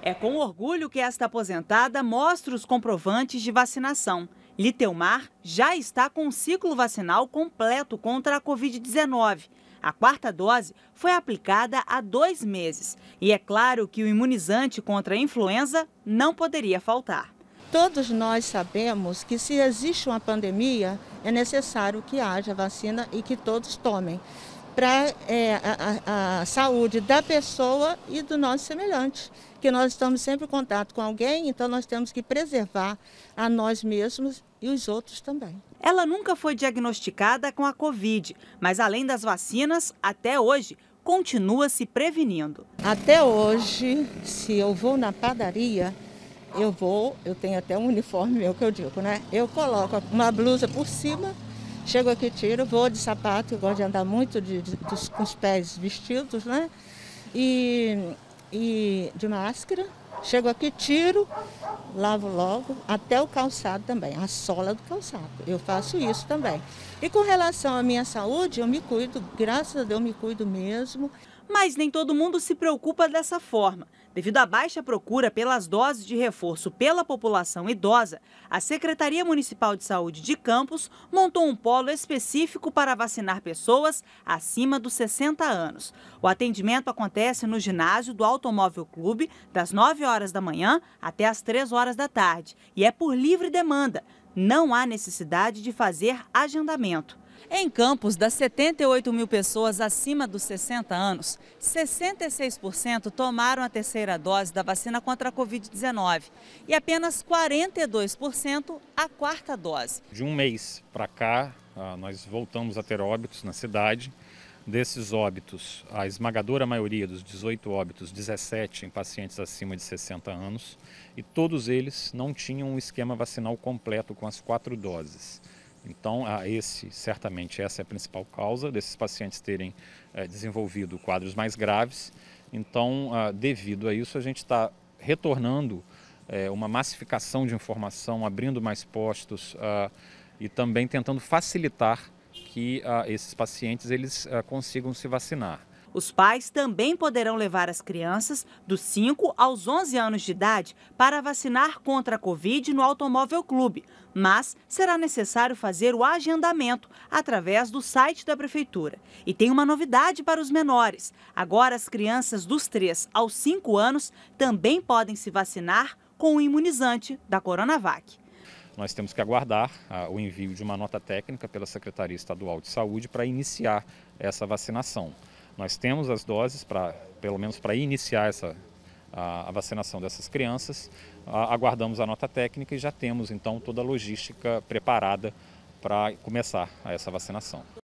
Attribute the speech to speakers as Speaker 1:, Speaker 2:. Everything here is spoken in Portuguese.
Speaker 1: É com orgulho que esta aposentada mostra os comprovantes de vacinação. Liteumar já está com o ciclo vacinal completo contra a Covid-19. A quarta dose foi aplicada há dois meses. E é claro que o imunizante contra a influenza não poderia faltar. Todos nós sabemos que se existe
Speaker 2: uma pandemia, é necessário que haja vacina e que todos tomem para é, a, a, saúde da pessoa e do nosso semelhante. Que nós estamos sempre em contato com alguém, então nós temos que preservar a nós mesmos e os outros também.
Speaker 1: Ela nunca foi diagnosticada com a Covid, mas além das vacinas, até hoje, continua se prevenindo. Até hoje, se eu
Speaker 2: vou na padaria, eu vou, eu tenho até um uniforme meu que eu digo, né? Eu coloco uma blusa por cima Chego aqui, tiro, vou de sapato, eu gosto de andar muito de, de, dos, com os pés vestidos, né? E, e de máscara. Chego aqui, tiro, lavo logo, até o calçado também, a sola do calçado. Eu faço isso também. E com relação à minha saúde, eu me cuido, graças a Deus,
Speaker 1: eu me cuido mesmo. Mas nem todo mundo se preocupa dessa forma. Devido à baixa procura pelas doses de reforço pela população idosa, a Secretaria Municipal de Saúde de Campos montou um polo específico para vacinar pessoas acima dos 60 anos. O atendimento acontece no ginásio do Automóvel Clube, das 9 horas da manhã até as 3 horas da tarde, e é por livre demanda. Não há necessidade de fazer agendamento. Em Campos, das 78 mil pessoas acima dos 60 anos, 66% tomaram a terceira dose da vacina contra a Covid-19 e apenas 42% a quarta dose.
Speaker 3: De um mês para cá, ah, nós voltamos a ter óbitos na cidade. Desses óbitos, a esmagadora maioria dos 18 óbitos, 17 em pacientes acima de 60 anos, e todos eles não tinham um esquema vacinal completo com as quatro doses. Então, a ah, esse, certamente, essa é a principal causa desses pacientes terem eh, desenvolvido quadros mais graves. Então, ah, devido a isso, a gente está retornando eh, uma massificação de informação, abrindo mais postos ah, e também tentando facilitar que esses pacientes eles consigam se vacinar.
Speaker 1: Os pais também
Speaker 3: poderão levar as
Speaker 1: crianças dos 5 aos 11 anos de idade para vacinar contra a Covid no Automóvel Clube, mas será necessário fazer o agendamento através do site da Prefeitura. E tem uma novidade para os menores: agora as crianças dos 3 aos 5 anos também podem se vacinar com o imunizante da Coronavac.
Speaker 3: Nós temos que aguardar ah, o envio de uma nota técnica pela Secretaria Estadual de Saúde para iniciar essa vacinação. Nós temos as doses para, pelo menos para iniciar essa a, a vacinação dessas crianças. A, aguardamos a nota técnica e já temos então toda a logística preparada para começar essa vacinação.